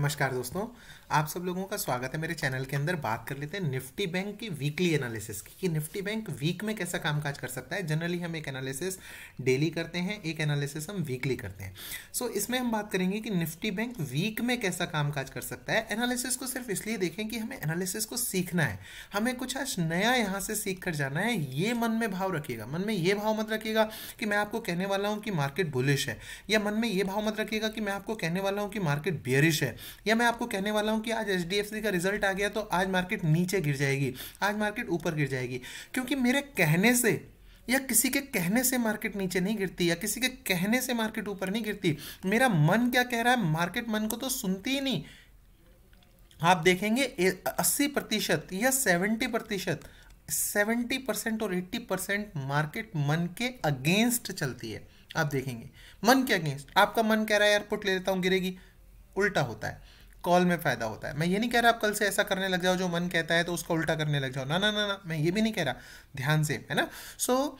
नमस्कार दोस्तों आप सब लोगों का स्वागत है मेरे चैनल के अंदर बात कर लेते हैं निफ्टी बैंक की वीकली एनालिसिस की कि निफ्टी बैंक वीक में कैसा कामकाज कर सकता है जनरली हम एक एनालिसिस डेली करते हैं एक एनालिसिस हम वीकली करते हैं सो so, इसमें हम बात करेंगे कि निफ्टी बैंक वीक में कैसा कामकाज कर सकता है एनालिसिस को सिर्फ इसलिए देखें कि हमें एनालिसिस को सीखना है हमें कुछ आज नया यहाँ से सीख कर जाना है ये मन में भाव रखिएगा मन में ये भाव मत रखिएगा कि मैं आपको कहने वाला हूँ कि मार्केट बुलिश है या मन में ये भाव मत रखिएगा कि मैं आपको कहने वाला हूँ कि मार्केट बियरिश है या मैं आपको कहने वाला हूँ कि आज एच का रिजल्ट आ गया तो आज मार्केट नीचे गिर जाएगी आज मार्केट ऊपर गिर जाएगी क्योंकि मेरे कहने से या किसी के कहने से मार्केट नीचे नहीं गिरती या किसी के कहने से मार्केट ऊपर नहीं गिरती मेरा मन क्या कह रहा है मार्केट मन को तो सुनती ही नहीं आप देखेंगे अस्सी प्रतिशत या सेवेंटी प्रतिशत सेवेंटी परसेंट और एट्टी परसेंट मार्केट मन के अगेंस्ट चलती है आप देखेंगे मन के अगेंस्ट आपका मन कह रहा है यार पुट ले लेता हूँ गिरेगी उल्टा होता है कॉल में फ़ायदा होता है मैं ये नहीं कह रहा आप कल से ऐसा करने लग जाओ जो मन कहता है तो उसका उल्टा करने लग जाओ ना ना ना ना मैं ये भी नहीं कह रहा ध्यान से है ना सो so,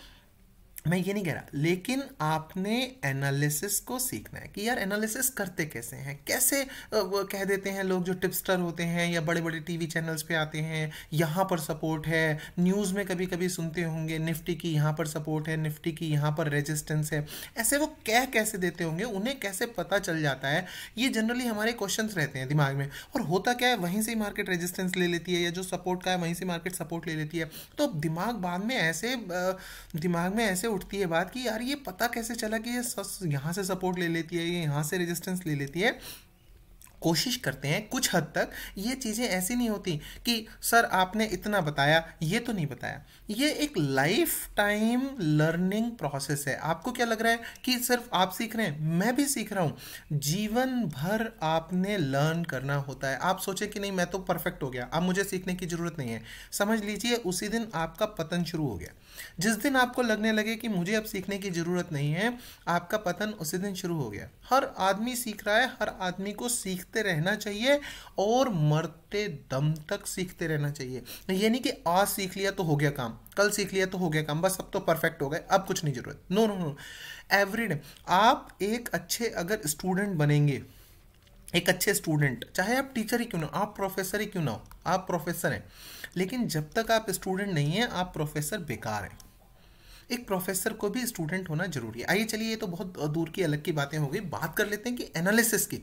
मैं ये नहीं कह रहा लेकिन आपने एनालिसिस को सीखना है कि यार एनालिसिस करते कैसे हैं कैसे वो कह देते हैं लोग जो टिप्स्टर होते हैं या बड़े बड़े टीवी चैनल्स पे आते हैं यहाँ पर सपोर्ट है न्यूज़ में कभी कभी सुनते होंगे निफ्टी की यहाँ पर सपोर्ट है निफ्टी की यहाँ पर रेजिस्टेंस है ऐसे वो कह कैसे देते होंगे उन्हें कैसे पता चल जाता है ये जनरली हमारे क्वेश्चन रहते हैं दिमाग में और होता क्या है वहीं से मार्केट रेजिस्टेंस ले लेती है या जो सपोर्ट का है वहीं से मार्केट सपोर्ट ले लेती है तो दिमाग बाद में ऐसे दिमाग में ऐसे उठती है बात कि यार ये पता कैसे चला कि ये यहाँ से सपोर्ट ले लेती है ये यहाँ से रेजिस्टेंस ले लेती है कोशिश करते हैं कुछ हद तक ये चीज़ें ऐसी नहीं होती कि सर आपने इतना बताया ये तो नहीं बताया ये एक लाइफ टाइम लर्निंग प्रोसेस है आपको क्या लग रहा है कि सिर्फ आप सीख रहे हैं मैं भी सीख रहा हूँ जीवन भर आपने लर्न करना होता है आप सोचें कि नहीं मैं तो परफेक्ट हो गया अब मुझे सीखने की ज़रूरत नहीं है समझ लीजिए उसी दिन आपका पतन शुरू हो गया जिस दिन आपको लगने लगे कि मुझे अब सीखने की ज़रूरत नहीं है आपका पतन उसी दिन शुरू हो गया हर आदमी सीख रहा है हर आदमी को सीख सीखते रहना चाहिए और मरते दम तक सीखते रहना चाहिए यानी कि आज सीख लिया तो हो गया काम कल सीख लिया तो हो गया काम बस अब तो परफेक्ट हो गए अब कुछ नहीं जरूरत no no no every day आप एक अच्छे अगर स्टूडेंट बनेंगे एक अच्छे स्टूडेंट चाहे आप टीचर ही क्यों ना आप प्रोफेसर ही क्यों ना हो आप प्रोफेसर हैं लेकिन जब तक आप स्टूडेंट नहीं हैं आप प्रोफेसर बेकार हैं एक प्रोफेसर को भी स्टूडेंट होना जरूरी है आइए चलिए ये तो बहुत दूर की अलग की बातें हो गई बात कर लेते हैं कि एनालिसिस की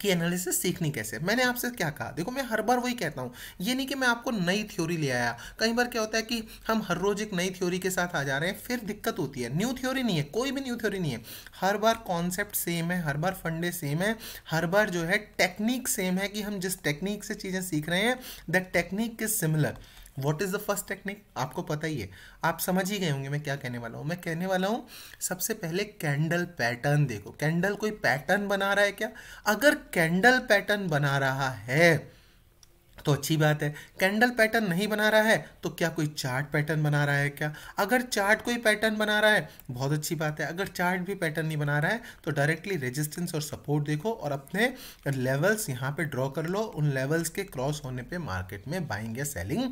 कि एनालिसिस सीखनी कैसे मैंने आपसे क्या कहा देखो मैं हर बार वही कहता हूँ ये नहीं कि मैं आपको नई थ्योरी ले आया कई बार क्या होता है कि हम हर रोज एक नई थ्योरी के साथ आ जा रहे हैं फिर दिक्कत होती है न्यू थ्योरी नहीं है कोई भी न्यू थ्योरी नहीं है हर बार कॉन्सेप्ट सेम है हर बार फंडे सेम है हर बार जो है टेक्निक सेम है कि हम जिस टेक्निक से चीज़ें सीख रहे हैं that technique is similar what is the first technique आपको पता ही है आप समझ ही गए होंगे मैं क्या कहने वाला हूँ मैं कहने वाला हूँ सबसे पहले कैंडल पैटर्न देखो कैंडल कोई पैटर्न बना रहा है क्या अगर कैंडल पैटर्न बना रहा है तो अच्छी बात है कैंडल पैटर्न नहीं बना रहा है तो क्या कोई चार्ट पैटर्न बना रहा है क्या अगर चार्ट कोई पैटर्न बना रहा है बहुत अच्छी बात है अगर चार्ट भी पैटर्न नहीं बना रहा है तो डायरेक्टली रेजिस्टेंस और सपोर्ट देखो और अपने लेवल्स यहाँ पे ड्रॉ कर लो उन लेवल्स के क्रॉस होने पे मार्केट में बाइंग या सेलिंग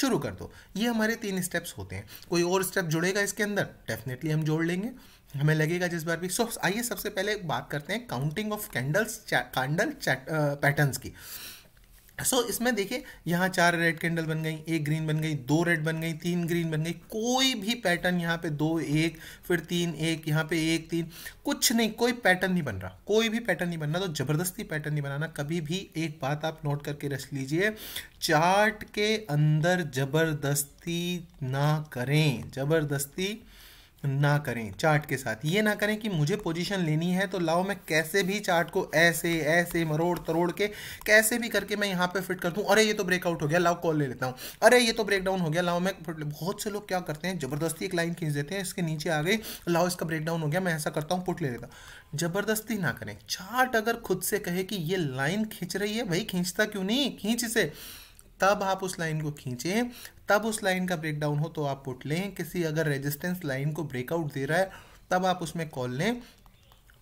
शुरू कर दो ये हमारे तीन स्टेप्स होते हैं कोई और स्टेप जुड़ेगा इसके अंदर डेफिनेटली हम जोड़ लेंगे हमें लगेगा जिस बार भी सो आइए सबसे पहले बात करते हैं counting of candles candle patterns की सो so, इसमें देखिए यहाँ चार रेड कैंडल बन गई एक ग्रीन बन गई दो रेड बन गई तीन ग्रीन बन गई कोई भी पैटर्न यहाँ पे दो एक फिर तीन एक यहाँ पे एक तीन कुछ नहीं कोई पैटर्न नहीं बन रहा कोई भी पैटर्न नहीं बन रहा तो ज़बरदस्ती पैटर्न नहीं बनाना कभी भी एक बात आप नोट करके रख लीजिए चार्ट के अंदर ज़बरदस्ती ना करें ज़बरदस्ती ना करें चार्ट के साथ ये ना करें कि मुझे पोजीशन लेनी है तो लाओ मैं कैसे भी चार्ट को ऐसे ऐसे मरोड़ तरोड़ के कैसे भी करके मैं यहाँ पे फिट कर दूँ अरे ये तो ब्रेकआउट हो गया लाओ कॉल ले लेता हूँ अरे ये तो ब्रेकडाउन हो गया लाओ मैं बहुत से लोग क्या करते हैं ज़बरदस्ती एक लाइन खींच देते हैं इसके नीचे आ गई लाओ इसका ब्रेकडाउन हो गया मैं ऐसा करता हूँ पुट ले लेता हूँ ज़बरदस्ती ना करें चार्ट अगर खुद से कहे कि ये लाइन खींच रही है भाई खींचता क्यों नहीं खींच से तब आप उस लाइन को खींचें तब उस लाइन का ब्रेक हो तो आप पुट लें किसी अगर रेजिस्टेंस लाइन को ब्रेकआउट दे रहा है तब आप उसमें कॉल लें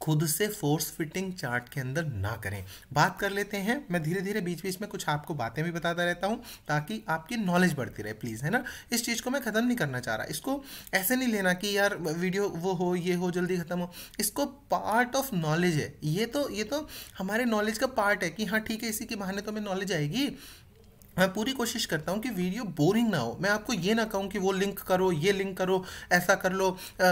खुद से फोर्स फिटिंग चार्ट के अंदर ना करें बात कर लेते हैं मैं धीरे धीरे बीच बीच में कुछ आपको बातें भी बताता रहता हूँ ताकि आपकी नॉलेज बढ़ती रहे प्लीज़ है ना इस चीज़ को मैं ख़त्म नहीं करना चाह रहा इसको ऐसे नहीं लेना कि यार वीडियो वो हो ये हो जल्दी ख़त्म हो इसको पार्ट ऑफ नॉलेज है ये तो ये तो हमारे नॉलेज का पार्ट है कि हाँ ठीक है इसी के बहाने तो हमें नॉलेज आएगी मैं पूरी कोशिश करता हूँ कि वीडियो बोरिंग ना हो मैं आपको ये ना कहूँ कि वो लिंक करो ये लिंक करो ऐसा कर लो आ,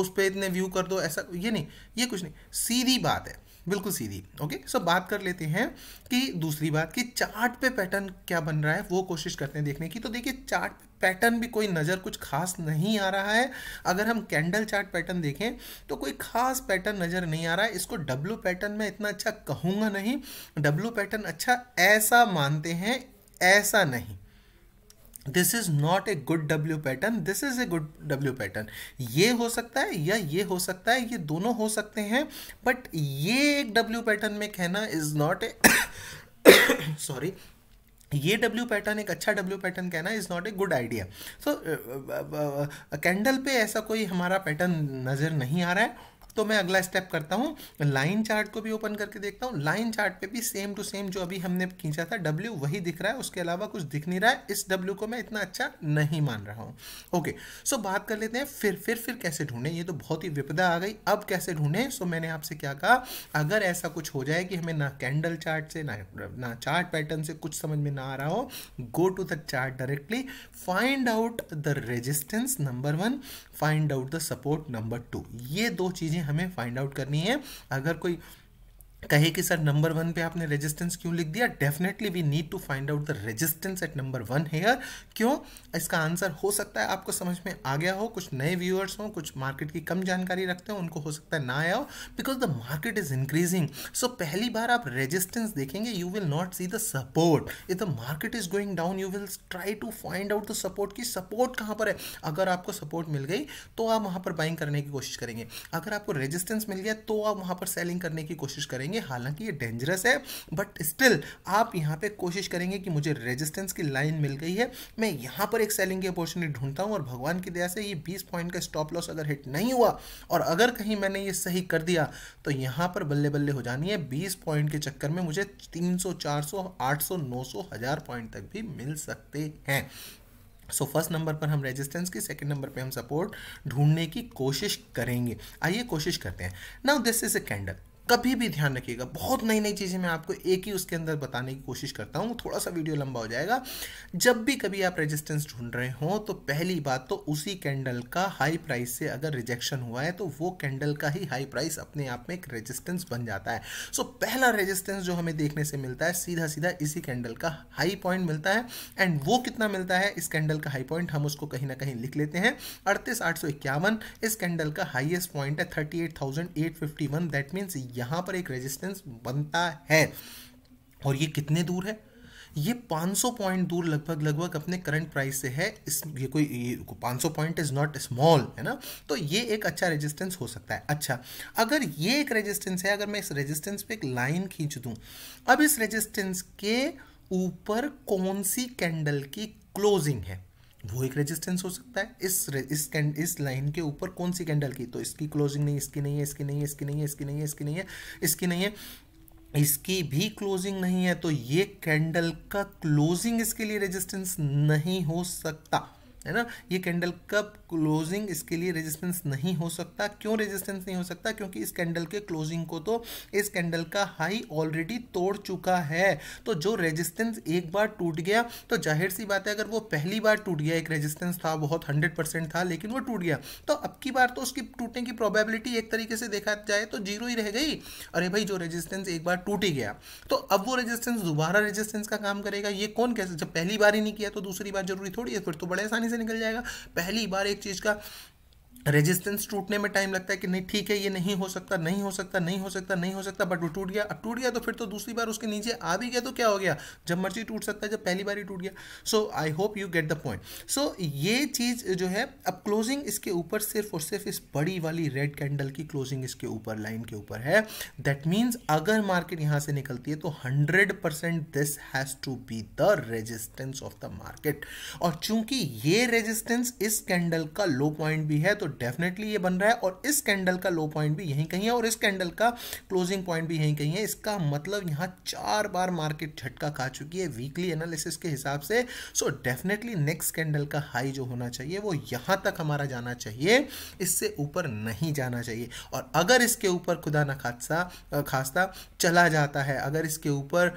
उस पर इतने व्यू कर दो ऐसा ये नहीं ये कुछ नहीं सीधी बात है बिल्कुल सीधी ओके सो बात कर लेते हैं कि दूसरी बात कि चार्ट पे पैटर्न क्या बन रहा है वो कोशिश करते हैं देखने की तो देखिए चार्ट पैटर्न भी कोई नज़र कुछ खास नहीं आ रहा है अगर हम कैंडल चार्ट पैटर्न देखें तो कोई खास पैटर्न नज़र नहीं आ रहा है इसको डब्लू पैटर्न में इतना अच्छा कहूँगा नहीं डब्लू पैटर्न अच्छा ऐसा मानते हैं ऐसा नहीं this is not a good W pattern this is a good W pattern ये हो सकता है या ये हो सकता है ये दोनों हो सकते हैं बट ये एक डब्ल्यू पैटर्न में कहना इज़ नॉट ए सॉरी ये डब्ल्यू पैटर्न एक अच्छा डब्ल्यू पैटर्न कहना is not a good idea so candle पे ऐसा कोई हमारा पैटर्न नज़र नहीं आ रहा है तो मैं अगला स्टेप करता हूँ लाइन चार्ट को भी ओपन करके देखता हूँ लाइन चार्ट पे भी सेम टू सेम जो अभी हमने खींचा था डब्ल्यू वही दिख रहा है उसके अलावा कुछ दिख नहीं रहा है इस डब्ल्यू को मैं इतना अच्छा नहीं मान रहा हूँ ओके सो बात कर लेते हैं फिर फिर फिर कैसे ढूंढें ये तो बहुत ही विपदा आ गई अब कैसे ढूंढें सो मैंने आपसे क्या कहा अगर ऐसा कुछ हो जाए कि हमें ना कैंडल चार्ट से ना ना चार्ट पैटर्न से कुछ समझ में ना आ रहा हो go to the chart directly find out the resistance number one find out the support number two ये दो चीज़ें हमें फाइंड आउट करनी है अगर कोई कहे कि सर नंबर वन पे आपने रेजिस्टेंस क्यों लिख दिया definitely we need to find out the resistance at number one here क्यों इसका आंसर हो सकता है आपको समझ में आ गया हो कुछ नए व्यूअर्स हों कुछ मार्केट की कम जानकारी रखते हो उनको हो सकता है ना आया हो because the market is increasing so पहली बार आप रेजिस्टेंस देखेंगे you will not see the support if the market is going down you will try to find out the support की सपोर्ट कहाँ पर है अगर आपको सपोर्ट मिल गई तो आप वहाँ पर बाइंग करने की कोशिश करेंगे अगर आपको रेजिस्टेंस मिल गया तो आप वहाँ पर सेलिंग करने की कोशिश करेंगे करेंगे हालांकि ये डेंजरस है बट स्टिल आप यहाँ पे कोशिश करेंगे कि मुझे रेजिस्टेंस की लाइन मिल गई है मैं यहाँ पर एक सेलिंग की अपॉर्चुनिटी ढूंढता हूँ और भगवान की दया से ये बीस पॉइंट का स्टॉप लॉस अगर हिट नहीं हुआ और अगर कहीं मैंने ये सही कर दिया तो यहाँ पर बल्ले बल्ले हो जानी है बीस पॉइंट के चक्कर में मुझे तीन सौ चार सौ पॉइंट तक भी मिल सकते हैं सो फर्स्ट नंबर पर हम रेजिस्टेंस की सेकंड नंबर पे हम सपोर्ट ढूंढने की कोशिश करेंगे आइए कोशिश करते हैं now this is a candle कभी भी ध्यान रखिएगा बहुत नई नई चीज़ें मैं आपको एक ही उसके अंदर बताने की कोशिश करता हूँ थोड़ा सा वीडियो लंबा हो जाएगा जब भी कभी आप रेजिस्टेंस ढूंढ रहे हो तो पहली बात तो उसी कैंडल का हाई प्राइस से अगर रिजेक्शन हुआ है तो वो कैंडल का ही हाई प्राइस अपने आप में एक रेजिस्टेंस बन जाता है सो so, पहला रेजिस्टेंस जो हमें देखने से मिलता है सीधा सीधा इसी कैंडल का हाई पॉइंट मिलता है एंड वो कितना मिलता है इस कैंडल का हाई पॉइंट हम उसको कहीं ना कहीं लिख लेते हैं अड़तीस आठ इस कैंडल का हाइएस्ट पॉइंट है thirty eight thousand eight fifty one that means यहाँ पर एक रेजिस्टेंस बनता है और ये कितने दूर है ये 500 पॉइंट दूर लगभग लगभग अपने करंट प्राइस से है इस ये कोई ये 500 पॉइंट इज नॉट स्मॉल है ना तो ये एक अच्छा रेजिस्टेंस हो सकता है अच्छा अगर ये एक रेजिस्टेंस है अगर मैं इस रेजिस्टेंस पे एक लाइन खींच दूं अब इस रेजिस्टेंस के ऊपर कौन सी कैंडल की क्लोजिंग है वो एक रेजिस्टेंस हो सकता है इस इस इस लाइन के ऊपर कौन सी कैंडल की तो इसकी क्लोजिंग नहीं इसकी नहीं है इसकी नहीं है इसकी नहीं है इसकी नहीं है इसकी नहीं है इसकी नहीं है इसकी भी क्लोजिंग नहीं है तो ये कैंडल का क्लोजिंग इसके लिए रेजिस्टेंस नहीं हो सकता है ना ये कैंडल का क्लोजिंग इसके लिए रेजिस्टेंस नहीं हो सकता क्यों रेजिस्टेंस नहीं हो सकता क्योंकि इस कैंडल के क्लोजिंग को तो इस कैंडल का हाई ऑलरेडी तोड़ चुका है तो जो रेजिस्टेंस एक बार टूट गया तो जाहिर सी बात है अगर वो पहली बार टूट गया एक रेजिस्टेंस था बहुत हंड्रेड परसेंट था लेकिन वो टूट गया तो अब की बार तो उसकी टूटने की प्रॉबेबिलिटी एक तरीके से देखा जाए तो जीरो ही रह गई अरे भाई जो रेजिस्टेंस एक बार टूट ही गया तो अब वो रेजिस्टेंस दोबारा रेजिस्टेंस का काम करेगा ये कौन कैसे जब पहली बार ही नहीं किया तो दूसरी बार जरूरी थोड़ी है फिर तो बड़े आसानी से निकल जाएगा पहली बार एक चीज़ का रेजिस्टेंस टूटने में टाइम लगता है कि नहीं ठीक है ये नहीं हो सकता नहीं हो सकता नहीं हो सकता नहीं हो सकता बट वो टूट गया अब टूट गया तो फिर तो दूसरी बार उसके नीचे आ भी गया तो क्या हो गया जब मर्जी टूट सकता है जब पहली बार ही टूट गया so I hope you get the point so ये चीज़ जो है अब क्लोजिंग इसके ऊपर सिर्फ और सिर्फ इस बड़ी वाली रेड कैंडल की क्लोजिंग इसके ऊपर लाइन के ऊपर है दैट मीन्स अगर मार्केट यहाँ से निकलती है तो hundred this has to be the resistance of the market और चूंकि ये रेजिस्टेंस इस कैंडल का लो पॉइंट भी है तो डेफिनेटली ये बन रहा है और इस कैंडल का लो पॉइंट भी यहीं कहीं है और इस कैंडल का क्लोजिंग पॉइंट भी यहीं कहीं है इसका मतलब यहाँ चार बार मार्केट झटका खा चुकी है वीकली एनालिसिस के हिसाब से सो डेफिनेटली नेक्स्ट कैंडल का हाई जो होना चाहिए वो यहाँ तक हमारा जाना चाहिए इससे ऊपर नहीं जाना चाहिए और अगर इसके ऊपर खुदा न खादसा खास्ता चला जाता है अगर इसके ऊपर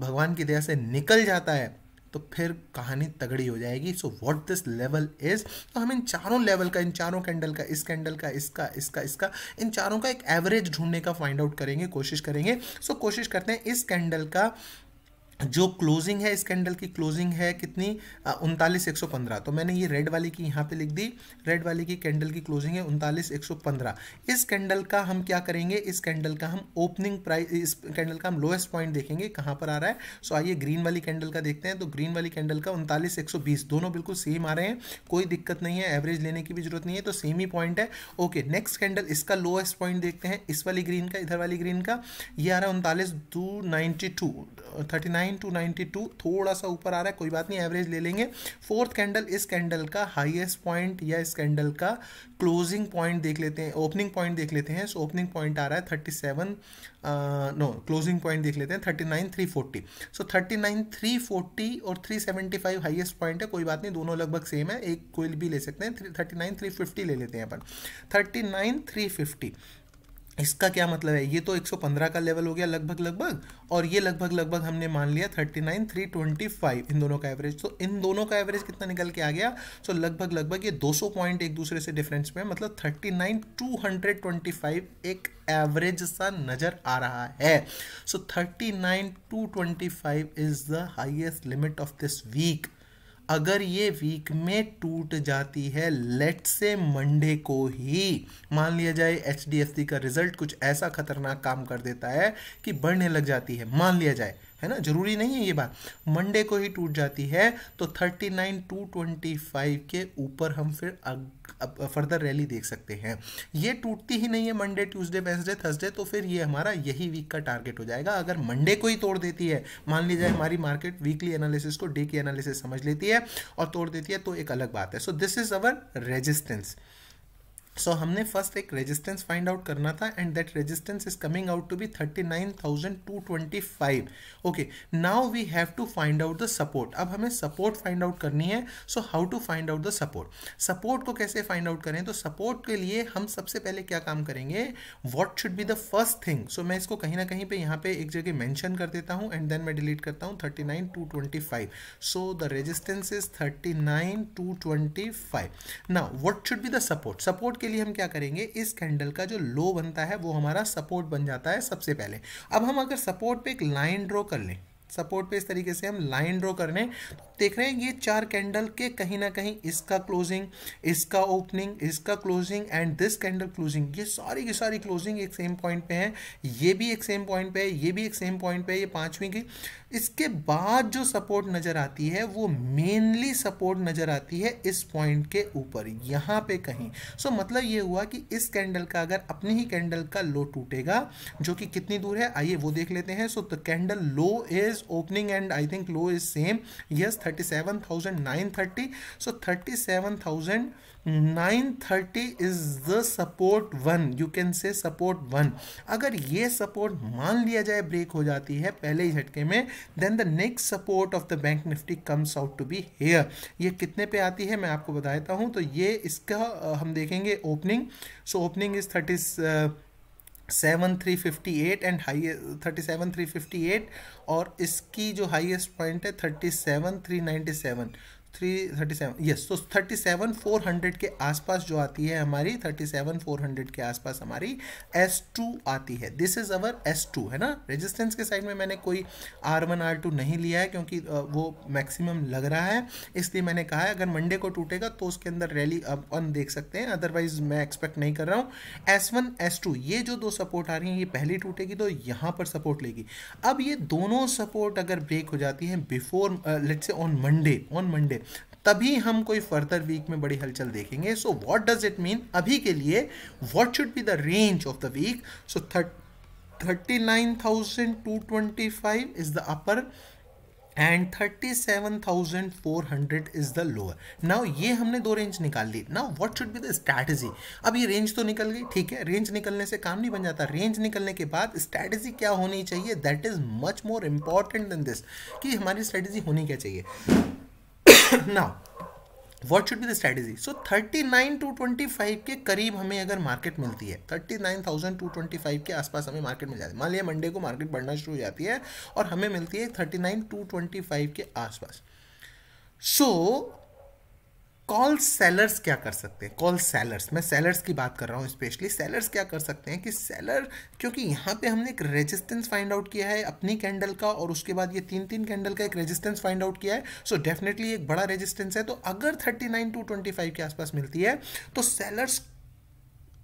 भगवान की दया से निकल जाता है तो फिर कहानी तगड़ी हो जाएगी so what this level is तो हम इन चारों लेवल का इन चारों कैंडल का इस कैंडल का इसका इसका इसका इन चारों का एक एवरेज ढूंढने का फाइंड आउट करेंगे कोशिश करेंगे सो so, कोशिश करते हैं इस कैंडल का जो क्लोजिंग है इस कैंडल की क्लोजिंग है कितनी उनतालीस एक सौ पंद्रह तो मैंने ये रेड वाली की यहाँ पे लिख दी रेड वाली की कैंडल की क्लोजिंग है उनतालीस एक सौ पंद्रह इस कैंडल का हम क्या करेंगे इस कैंडल का हम ओपनिंग प्राइस इस कैंडल का हम लोएस्ट पॉइंट देखेंगे कहाँ पर आ रहा है सो आइए ग्रीन वाली कैंडल का देखते हैं तो ग्रीन वाली कैंडल का उनतालीस एक सौ बीस दोनों बिल्कुल सेम आ रहे हैं कोई दिक्कत नहीं है एवरेज लेने की भी जरूरत नहीं है तो सेम ही पॉइंट है ओके नेक्स्ट कैंडल इसका लोएस्ट पॉइंट देखते हैं इस वाली ग्रीन का इधर वाली ग्रीन का ये आ रहा है उनतालीस two ninety two thirty nine two 92 थोड़ा सा ऊपर आ रहा है कोई बात नहीं एवरेज ले लेंगे फोर्थ कैंडल इस कैंडल का हाइएस्ट पॉइंट या इस कैंडल का क्लोजिंग पॉइंट देख लेते हैं ओपनिंग पॉइंट देख लेते हैं सो ओपनिंग पॉइंट आ रहा है thirty seven no closing point देख लेते हैं thirty nine three forty so thirty nine three forty और three seventy five highest point है कोई बात नहीं दोनों लगभग सेम है एक कोई भी ले सकते हैं थर्टी नाइन थ्री फिफ्टी ले लेते हैं अपन थर्टी नाइन थ्री फिफ्टी इसका क्या मतलब है ये तो 115 का लेवल हो गया लगभग लगभग और ये लगभग लगभग हमने मान लिया 325 इन दोनों का एवरेज तो इन दोनों का एवरेज कितना निकल के आ गया सो लगभग लगभग ये 200 पॉइंट एक दूसरे से डिफरेंस में मतलब 225 एक एवरेज सा नज़र आ रहा है so thirty nine two twenty five is the highest limit of this week अगर ये वीक में टूट जाती है लेट से मंडे को ही मान लिया जाए एच का रिजल्ट कुछ ऐसा खतरनाक काम कर देता है कि बढ़ने लग जाती है मान लिया जाए है ना जरूरी नहीं है ये बात मंडे को ही टूट जाती है तो thirty nine two twenty five के ऊपर हम फिर फर्दर रैली देख सकते हैं ये टूटती ही नहीं है मंडे ट्यूसडे वेंसडे थर्सडे तो फिर ये हमारा यही वीक का टारगेट हो जाएगा अगर मंडे को ही तोड़ देती है मान लीजिए हमारी मार्केट वीकली एनालिसिस को डे की एनालिसिस समझ लेती है और तोड़ देती है तो एक अलग बात है so this is our resistance so so, हमने फर्स्ट एक रेजिस्टेंस फाइंड आउट करना था and that resistance is coming out to be thirty nine thousand two twenty five okay now we have to find out the support अब हमें support find out करनी है so how to find out the support support को कैसे find out करें तो support के लिए हम सबसे पहले क्या काम करेंगे what should be the first thing so मैं इसको कहीं ना कहीं पे यहाँ पे एक जगह मैंशन कर देता हूँ एंड देन मैं डिलीट करता हूँ thirty nine two twenty five so the resistance is thirty nine two twenty five now what should be the support support के इसके लिए हम क्या करेंगे इस कैंडल का जो लो बनता है वो हमारा सपोर्ट बन जाता है सबसे पहले अब हम अगर सपोर्ट पे एक लाइन ड्रॉ कर लें सपोर्ट पे इस तरीके से हम लाइन ड्रॉ कर रहे हैं तो देख रहे हैं ये चार कैंडल के कहीं ना कहीं इसका क्लोजिंग इसका ओपनिंग इसका closing and this candle closing ये सारी की सारी क्लोजिंग एक सेम पॉइंट पे है ये भी एक सेम पॉइंट पे है ये भी एक सेम पॉइंट पे है ये पाँचवीं की इसके बाद जो सपोर्ट नज़र आती है वो मेनली सपोर्ट नज़र आती है इस पॉइंट के ऊपर यहाँ पे कहीं सो so, मतलब ये हुआ कि इस कैंडल का अगर अपनी ही कैंडल का लो टूटेगा जो कि कितनी दूर है आइए वो देख लेते हैं so the candle low is yes opening and i think low is same yes 37930 so 37930 is the support one you can say support one अगर ये सपोर्ट मान लिया जाए ब्रेक हो जाती है पहले ही झटके में then the next support of the Bank Nifty comes out to be here ये कितने पे आती है मैं आपको बता देता हूँ तो ये इसका हम देखेंगे opening so opening is thirty seven three fifty eight and high thirty seven three fifty eight और इसकी जो हाईएस्ट पॉइंट है thirty seven three ninety seven three thirty seven yes तो थर्टी सेवन फोर हंड्रेड के आसपास जो आती है हमारी थर्टी सेवन फोर हंड्रेड के आसपास हमारी एस टू आती है this is our S two है ना रेजिस्टेंस के साइड में मैंने कोई आर वन आर टू नहीं लिया है क्योंकि वो मैक्सिमम लग रहा है इसलिए मैंने कहा है अगर मंडे को टूटेगा तो उसके अंदर रैली अप ऑन देख सकते हैं अदरवाइज मैं एक्सपेक्ट नहीं कर रहा हूँ एस वन एस टू ये जो दो सपोर्ट आ रही हैं ये पहली टूटेगी तो यहाँ पर सपोर्ट लेगी अब ये दोनों सपोर्ट अगर ब्रेक हो जाती हैं before let's say on Monday on Monday तभी हम कोई फर्दर वीक में बड़ी हलचल देखेंगे so what does it mean अभी के लिए what should be the range of the week so thirty nine thousand two twenty five is the upper end thirty seven thousand four hundred is the lower now ये हमने दो range निकाल ली now what should be the strategy अब ये range तो निकल गई ठीक है रेंज निकलने से काम नहीं बन जाता रेंज निकलने के बाद स्ट्रैटेजी क्या होनी चाहिए that is much more important then this कि हमारी स्ट्रैटेजी होनी क्या चाहिए now what should be the strategy so 39 two 25 के करीब हमें अगर मार्केट मिलती है 39,225 के आसपास हमें मार्केट मिल जाती है मान लिया मंडे को मार्केट बढ़ना शुरू हो जाती है और हमें मिलती है 39,225 के आसपास सो so, कॉल सेलर्स क्या कर सकते हैं कॉल सेलर्स मैं सेलर्स की बात कर रहा हूँ स्पेशली सेलर्स क्या कर सकते हैं कि सेलर क्योंकि यहाँ पे हमने एक रेजिस्टेंस फाइंड आउट किया है अपनी कैंडल का और उसके बाद ये तीन तीन कैंडल का एक रेजिस्टेंस फाइंड आउट किया है सो so डेफिनेटली एक बड़ा रेजिस्टेंस है तो अगर thirty nine two twenty five के आसपास मिलती है तो सेलर्स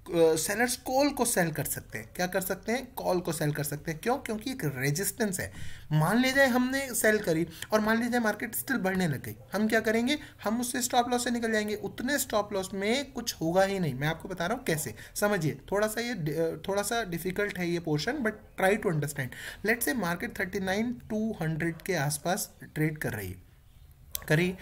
सेलर्स कॉल को सेल कर सकते हैं क्या कर सकते हैं कॉल को सेल कर सकते हैं क्यों क्योंकि एक रेजिस्टेंस है मान ले जाए हमने सेल करी और मान लीजिए मार्केट स्टिल बढ़ने लग गई हम क्या करेंगे हम उससे स्टॉप लॉस से निकल जाएंगे उतने स्टॉप लॉस में कुछ होगा ही नहीं मैं आपको बता रहा हूँ कैसे समझिए थोड़ा सा ये थोड़ा सा डिफिकल्ट है ये portion but try to understand let's say market thirty nine two hundred के आसपास ट्रेड कर रही है करी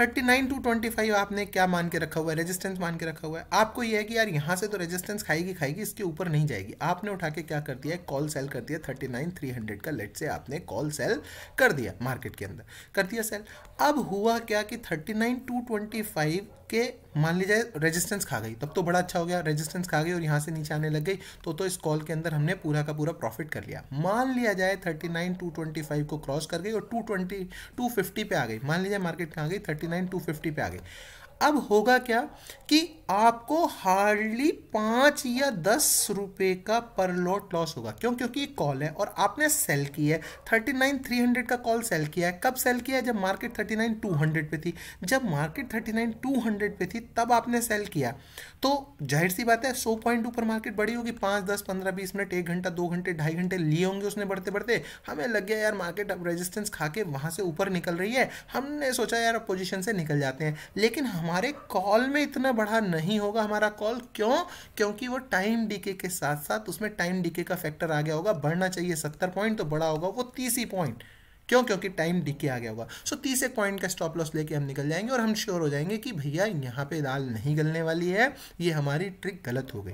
39 टू 25 आपने क्या मान के रखा हुआ है रेजिस्टेंस मान के रखा हुआ है आपको यह है कि यार यहाँ से तो रेजिस्टेंस खाएगी खाएगी इसके ऊपर नहीं जाएगी आपने उठा के क्या कर दिया कॉल सेल कर दिया 39 300 का लेट से आपने कॉल सेल कर दिया मार्केट के अंदर कर दिया सेल अब हुआ क्या कि 39 टू के मान लीजिए रेजिस्टेंस खा गई तब तो बड़ा अच्छा हो गया रेजिस्टेंस खा गई और यहाँ से नीचे आने लग गई तो तो इस कॉल के अंदर हमने पूरा का पूरा प्रॉफिट कर लिया मान लिया जाए thirty nine two twenty five को क्रॉस कर गई और टू ट्वेंटी टू फिफ्टी पे आ गई मान लीजिए मार्केट कहाँ गई थर्टी नाइन टू फिफ्टी पे आ गई अब होगा क्या कि आपको हार्डली पाँच या दस रुपये का पर लॉट लॉस होगा क्यों क्योंकि ये कॉल है और आपने सेल की है थर्टी नाइन थ्री हंड्रेड का कॉल सेल किया है कब सेल किया है जब market thirty nine two hundred पर थी जब market thirty nine two hundred पर थी तब आपने सेल किया तो जाहिर सी बात है सौ पॉइंट ऊपर मार्केट बढ़ी होगी पाँच दस पंद्रह बीस मिनट एक घंटा दो घंटे ढाई घंटे लिए होंगे उसने बढ़ते बढ़ते हमें लग गया यार मार्केट अब रेजिस्टेंस खा के वहाँ से ऊपर निकल रही है हमने सोचा यार पोजिशन से निकल जाते हैं लेकिन हमारे हमारे कॉल में इतना बढ़ा नहीं होगा हमारा कॉल क्यों क्योंकि वो टाइम डीके के साथ साथ उसमें टाइम डीके का फैक्टर आ गया होगा बढ़ना चाहिए सत्तर पॉइंट तो बड़ा होगा वो तीस ही पॉइंट क्यों क्योंकि टाइम डिके आ गया होगा सो तीस एक पॉइंट का स्टॉप लॉस लेके हम निकल जाएंगे और हम श्योर हो जाएंगे कि भैया यहाँ पे दाल नहीं गलने वाली है ये हमारी ट्रिक गलत हो गई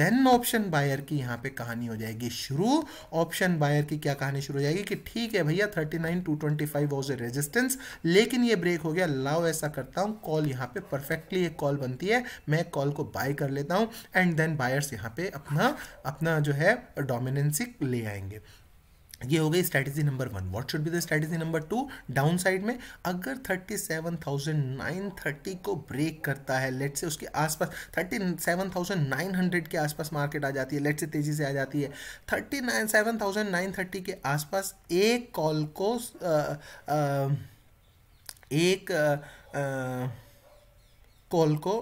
देन ऑप्शन बायर की यहाँ पे कहानी हो जाएगी शुरू ऑप्शन बायर की क्या कहानी शुरू हो जाएगी कि ठीक है भैया thirty nine two twenty five was a resistance लेकिन ये ब्रेक हो गया लाओ ऐसा करता हूँ कॉल यहाँ पे परफेक्टली एक कॉल बनती है मैं कॉल को बाय कर लेता हूँ एंड देन बायर्स यहाँ पे अपना अपना जो है डोमिनेंसी ले आएंगे ये हो गई strategy number one what should be the strategy number two down side में अगर thirty seven thousand nine thirty को ब्रेक करता है लेट से उसके आसपास thirty seven thousand nine hundred के आसपास मार्केट आ जाती है लेट से तेजी से आ जाती है thirty nine seven thousand nine thirty के आसपास एक कॉल को एक कॉल को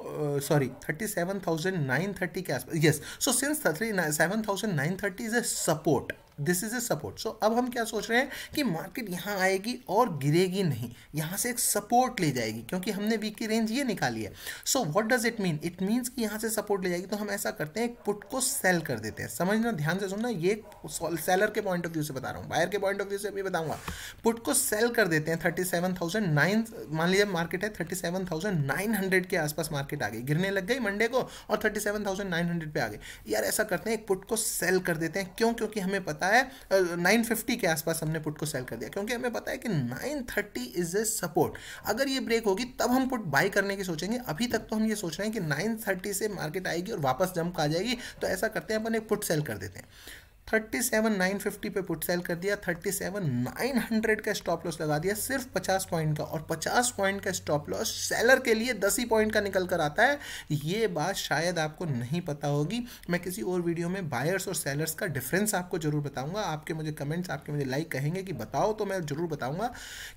sorry thirty seven thousand nine thirty के आसपास yes so since thirty seven thousand nine thirty is a support this is a support so अब हम क्या सोच रहे हैं कि मार्केट यहाँ आएगी और गिरेगी नहीं यहाँ से एक सपोर्ट ले जाएगी क्योंकि हमने वीक की रेंज ये निकाली है so what does it mean it means कि यहाँ से सपोर्ट ले जाएगी तो हम ऐसा करते हैं एक पुट को सेल कर देते हैं समझना ध्यान से सुनना ये सेलर के पॉइंट ऑफ व्यू से बता रहा हूँ बायर के पॉइंट ऑफ व्यू से भी बताऊंगा पुट को सेल कर देते हैं थर्टी सेवन थाउजेंड नाइन मान लीजिए मार्केट है thirty seven thousand nine hundred के आसपास मार्केट आ गई गिरने लग गई मंडे को और thirty seven thousand nine hundred पर आ गई यार ऐसा करते हैं एक पुट को सेल कर देते हैं क्यों क्योंकि हमें पता आता है नाइन फिफ्टी के आसपास हमने पुट को सेल कर दिया क्योंकि हमें पता है कि nine thirty is a support अगर ये ब्रेक होगी तब हम पुट बाई करने की सोचेंगे अभी तक तो हम ये सोच रहे हैं कि नाइन थर्टी से मार्केट आएगी और वापस जंप आ जाएगी तो ऐसा करते हैं अपन एक पुट सेल कर देते हैं थर्टी सेवन नाइन फिफ्टी पे पुट सेल कर दिया थर्टी सेवन नाइन हंड्रेड का स्टॉप लॉस लगा दिया सिर्फ पचास पॉइंट का और पचास पॉइंट का स्टॉप लॉस सेलर के लिए दस ही पॉइंट का निकल कर आता है ये बात शायद आपको नहीं पता होगी मैं किसी और वीडियो में बायर्स और सेलर्स का डिफरेंस आपको जरूर बताऊंगा आपके मुझे कमेंट्स आपके मुझे लाइक कहेंगे कि बताओ तो मैं जरूर बताऊंगा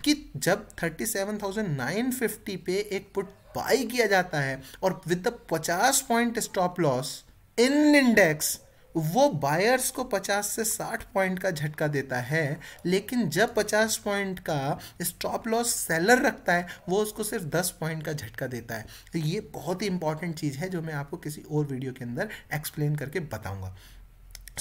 कि जब thirty seven thousand nine fifty पे एक पुट बाई किया जाता है और विद द पचास point stop loss in index वो बायर्स को 50 से 60 पॉइंट का झटका देता है लेकिन जब 50 पॉइंट का स्टॉप लॉस सेलर रखता है वो उसको सिर्फ 10 पॉइंट का झटका देता है तो ये बहुत ही इंपॉर्टेंट चीज़ है जो मैं आपको किसी और वीडियो के अंदर एक्सप्लेन करके बताऊँगा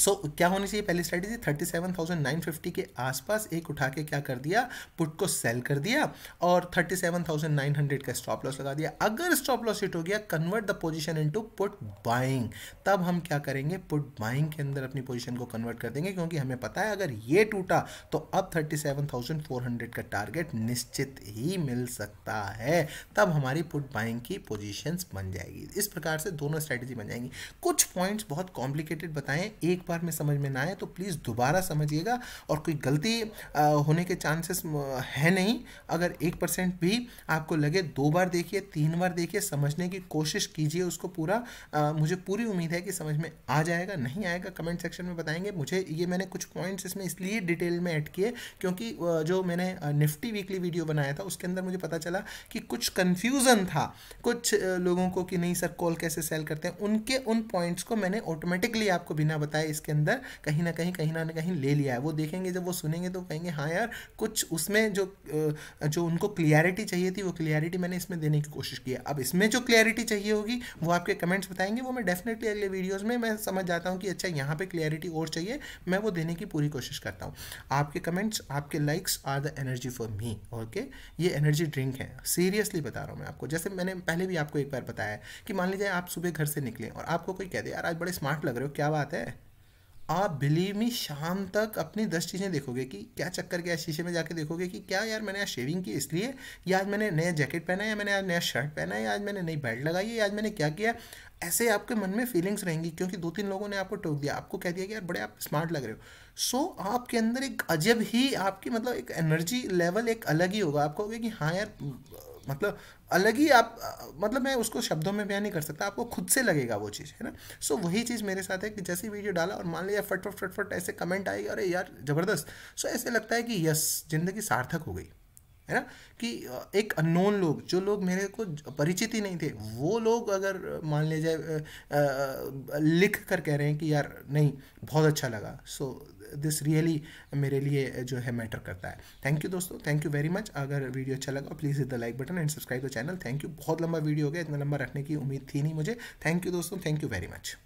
सो so, क्या होनी चाहिए पहली strategy thirty seven thousand nine fifty के आसपास एक उठा के क्या कर दिया पुट को सेल कर दिया और thirty seven thousand nine hundred का स्टॉप लॉस लगा दिया अगर स्टॉप लॉस हिट हो गया convert the position into put buying तब हम क्या करेंगे पुट बाइंग के अंदर अपनी पोजीशन को कन्वर्ट कर देंगे क्योंकि हमें पता है अगर ये टूटा तो अब thirty seven thousand four hundred का टारगेट निश्चित ही मिल सकता है तब हमारी पुट बाइंग की पोजिशन बन जाएगी इस प्रकार से दोनों स्ट्रैटेजी बन जाएंगी कुछ पॉइंट्स बहुत कॉम्प्लिकेटेड बताएं एक बार में समझ में ना आए तो प्लीज़ दोबारा समझिएगा और कोई गलती होने के चांसेस है नहीं अगर एक परसेंट भी आपको लगे दो बार देखिए तीन बार देखिए समझने की कोशिश कीजिए उसको पूरा मुझे पूरी उम्मीद है कि समझ में आ जाएगा नहीं आएगा कमेंट सेक्शन में बताएंगे मुझे ये मैंने कुछ पॉइंट्स इसमें इसलिए डिटेल में ऐड किए क्योंकि जो मैंने निफ्टी वीकली वीडियो बनाया था उसके अंदर मुझे पता चला कि कुछ कन्फ्यूज़न था कुछ लोगों को कि नहीं सर कॉल कैसे सेल करते हैं उनके उन पॉइंट्स को मैंने ऑटोमेटिकली आपको बिना बताए इसके के अंदर कहीं ना कहीं कहीं ना कहीं ले लिया है वो देखेंगे जब वो सुनेंगे तो कहेंगे हाँ यार कुछ उसमें जो जो उनको क्लियरिटी चाहिए थी वो क्लियरिटी मैंने इसमें देने की कोशिश की है अब इसमें जो क्लियरिटी चाहिए होगी वो आपके कमेंट्स बताएंगे वो मैं डेफिनेटली अगले वीडियोज़ में मैं समझ जाता हूँ कि अच्छा यहाँ पर क्लियरिटी और चाहिए मैं वो देने की पूरी कोशिश करता हूँ आपके कमेंट्स आपके likes are the energy for me okay ये एनर्जी ड्रिंक है सीरियसली बता रहा हूँ मैं आपको जैसे मैंने पहले भी आपको एक बार बताया कि मान लीजिए आप सुबह घर से निकले और आपको कोई कह दे यार आज बड़े स्मार्ट लग रहे हो क्या बात है आप बिलीव मी शाम तक अपनी दस चीज़ें देखोगे कि क्या चक्कर क्या शीशे में जाके देखोगे कि क्या यार मैंने आज शेविंग की इसलिए या आज मैंने नया जैकेट पहना है या मैंने आज नया शर्ट पहना है या आज मैंने नई बेल्ट लगाई है या आज मैंने क्या किया ऐसे आपके मन में फीलिंग्स रहेंगी क्योंकि दो तीन लोगों ने आपको टोक दिया आपको कह दिया कि यार बड़े आप स्मार्ट लग रहे हो सो so, आपके अंदर एक अजब ही आपकी मतलब एक एनर्जी लेवल एक अलग ही होगा आप कहोगे कि हाँ यार मतलब अलग ही आप मतलब मैं उसको शब्दों में बयान नहीं कर सकता आपको खुद से लगेगा वो चीज़ है ना सो so, वही चीज़ मेरे साथ है कि जैसे वीडियो डाला और मान लिया फटफट फटफट ऐसे कमेंट आएगी अरे यार ज़बरदस्त सो so, ऐसे लगता है कि यस ज़िंदगी सार्थक हो गई है ना कि एक अननोन लोग जो लोग मेरे को परिचित ही नहीं थे वो लोग अगर मान लिया जाए लिख कर कह रहे हैं कि यार नहीं बहुत अच्छा लगा सो दिस रियली मेरे लिए जो है मैटर करता है थैंक यू दोस्तों थैंक यू वेरी मच अगर वीडियो अच्छा लगा please hit the like button and subscribe the channel thank you बहुत लंबा वीडियो हो गया इतना लंबा रखने की उम्मीद थी नहीं मुझे थैंक यू दोस्तों थैंक यू वेरी मच